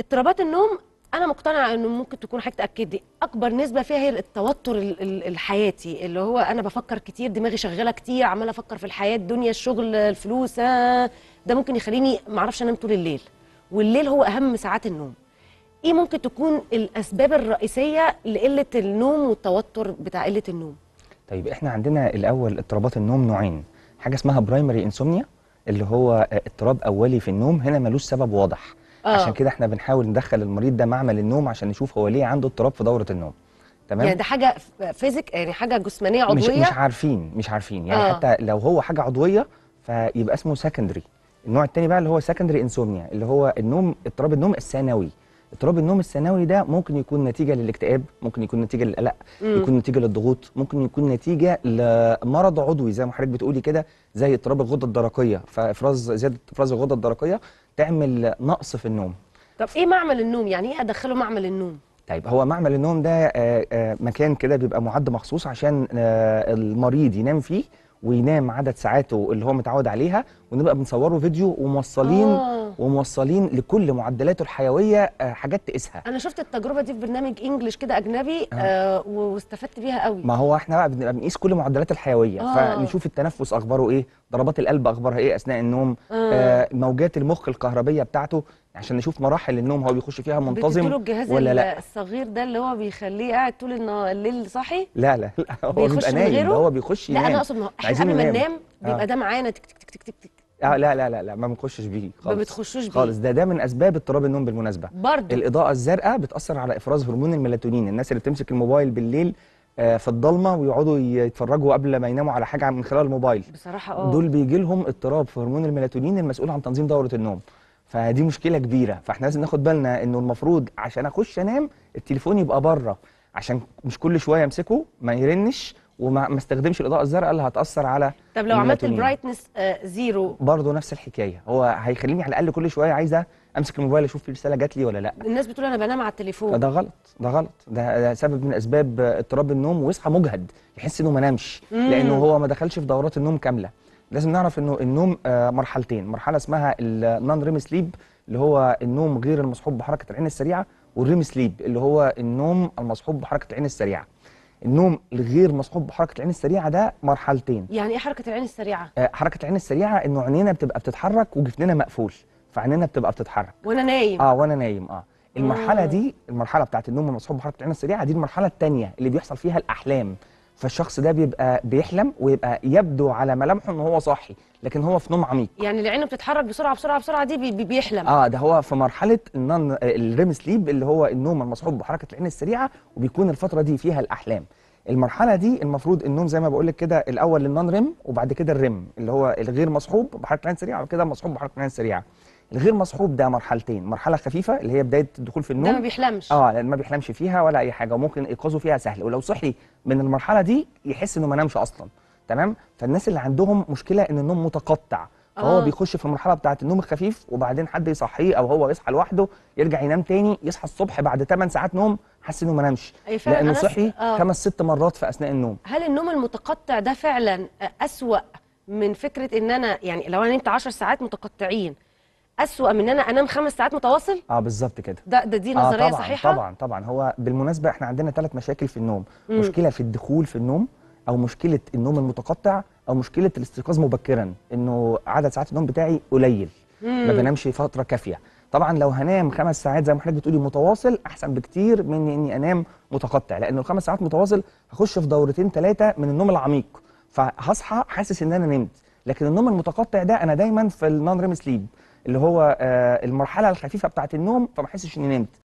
اضطرابات النوم انا مقتنعه انه ممكن تكون حاجه تاكد لي اكبر نسبه فيها هي التوتر الحياتي اللي هو انا بفكر كتير دماغي شغاله كتير عماله افكر في الحياه الدنيا الشغل الفلوس آه، ده ممكن يخليني ما اعرفش انام طول الليل والليل هو اهم ساعات النوم ايه ممكن تكون الاسباب الرئيسيه لقله النوم والتوتر بتاع قله النوم طيب احنا عندنا الاول اضطرابات النوم نوعين حاجه اسمها برايمري انسومنيا اللي هو آه، اضطراب اولي في النوم هنا ملوش سبب واضح آه. عشان كده احنا بنحاول ندخل المريض ده معمل النوم عشان نشوف هو ليه عنده اضطراب في دوره النوم تمام يعني ده حاجه فيزيك يعني حاجه جسمانيه عضويه مش, مش عارفين مش عارفين يعني آه. حتى لو هو حاجه عضويه فيبقى اسمه سكندري النوع الثاني بقى اللي هو سكندري انسومنيا اللي هو النوم اضطراب النوم الثانوي اضطراب النوم الثانوي ده ممكن يكون نتيجه للاكتئاب ممكن يكون نتيجه للقلق مم. يكون نتيجه للضغوط ممكن يكون نتيجه لمرض عضوي زي ما حضرتك بتقولي كده زي اضطراب الغده الدرقيه فافراز زياده افراز الغده الدرقيه تعمل نقص في النوم طب ايه معمل النوم يعني ايه ادخله معمل النوم طيب هو معمل النوم ده آه، آه، مكان كده بيبقى معد مخصوص عشان آه، المريض ينام فيه وينام عدد ساعاته اللي هو متعود عليها ونبقى بنصوره فيديو وموصلين آه. وموصلين لكل معدلاته الحيويه آه، حاجات تقيسها انا شفت التجربه دي في برنامج انجلش كده اجنبي آه. آه واستفدت بيها قوي ما هو احنا بقى بنبقى بنقيس كل معدلات الحيويه آه. فنشوف التنفس اخباره ايه ضربات القلب اخبارها ايه اثناء النوم آه. آه موجات المخ الكهربيه بتاعته عشان نشوف مراحل النوم هو بيخش فيها منتظم الجهاز ولا لا الصغير ده اللي هو بيخليه قاعد طول الليل صاحي لا لا, لا هو بيبقى نايم هو بيخش ينام لا انا اقصد احنا قبل ما ننام بيبقى آه. ده معانا تك تك تك تك تك اه لا لا لا لا ما بنخشش بيه خالص ما بتخشوش بيه خالص ده ده من اسباب اضطراب النوم بالمناسبه برضه الاضاءه الزرقاء بتاثر على افراز هرمون الميلاتونين الناس اللي بتمسك الموبايل بالليل آه، في الضلمه ويقعدوا يتفرجوا قبل ما يناموا على حاجه من خلال الموبايل بصراحه اه دول بيجي لهم اضطراب في هرمون الميلاتونين المسؤول عن تنظيم دوره النوم فدي مشكله كبيره فاحنا لازم ناخد بالنا انه المفروض عشان اخش انام التليفون يبقى بره عشان مش كل شويه امسكه ما يرنش وما استخدمش الاضاءه الزرقاء اللي هتاثر على طب لو عملت البرايتنس زيرو آه، برضه نفس الحكايه هو هيخليني على الاقل كل شويه عايزه امسك الموبايل اشوف في رساله جات لي ولا لا الناس بتقول انا بنام على التليفون ده غلط ده غلط ده, ده سبب من اسباب اضطراب النوم ويصحى مجهد يحس انه ما نامش لانه هو ما دخلش في دورات النوم كامله لازم نعرف انه النوم آه، مرحلتين مرحله اسمها النون ريم سليب اللي هو النوم غير المصحوب بحركه العين السريعه والريم سليب اللي هو النوم المصحوب بحركه العين السريعه النوم الغير مصحوب بحركه العين السريعه ده مرحلتين يعني ايه حركه العين السريعه آه، حركه العين السريعه انه عينينا بتبقى بتتحرك وجفننا مقفول فعينينا بتبقى بتتحرك وانا نايم اه وانا نايم اه المرحله آه. دي المرحله بتاعت النوم المصحوب بحركه العين السريعه دي المرحله الثانيه اللي بيحصل فيها الاحلام فالشخص ده بيبقى بيحلم ويبقى يبدو على ملامحه ان هو صاحي لكن هو في نوم عميق يعني اللي عينه بتتحرك بسرعه بسرعه بسرعه دي بي بيحلم اه ده هو في مرحله النون الريم سليب اللي هو النوم المصحوب بحركه العين السريعه وبيكون الفتره دي فيها الاحلام المرحله دي المفروض النوم زي ما بقول لك كده الاول النون ريم وبعد كده الريم اللي هو الغير مصحوب بحركه العين السريعه وبعد كده مصحوب بحركه العين السريعه الغير مصحوب ده مرحلتين مرحله خفيفه اللي هي بدايه الدخول في النوم ده ما بيحلمش اه لان ما بيحلمش فيها ولا اي حاجه وممكن ايقاظه فيها سهل ولو صحي من المرحله دي يحس انه ما نامش اصلا تمام فالناس اللي عندهم مشكله ان النوم متقطع فهو آه. بيخش في المرحله بتاعه النوم الخفيف وبعدين حد يصحيه او هو يصحى لوحده يرجع ينام تاني يصحى الصبح بعد 8 ساعات نوم حاسس انه ما نامش لانه صحي آه. خمس ست مرات في اثناء النوم هل النوم المتقطع ده فعلا اسوأ من فكره ان انا يعني لو انا نمت 10 ساعات متقطعين اسوأ من ان انا انام خمس ساعات متواصل اه بالظبط كده ده, ده دي آه، نظريه آه طبعًا صحيحه طبعا طبعا هو بالمناسبه احنا عندنا ثلاث مشاكل في النوم مم. مشكله في الدخول في النوم او مشكله النوم المتقطع او مشكله الاستيقاظ مبكرا انه عدد ساعات النوم بتاعي قليل مم. ما بنامش فتره كافيه طبعا لو هنام خمس ساعات زي ما حضرتك بتقولي متواصل احسن بكتير من اني انام متقطع لان الخمس ساعات متواصل هخش في دورتين ثلاثه من النوم العميق فهصحى حاسس ان انا نمت لكن النوم المتقطع ده انا دايما في النون ريم سليب اللي هو آه، المرحله الخفيفه بتاعه النوم فما احسش اني نمت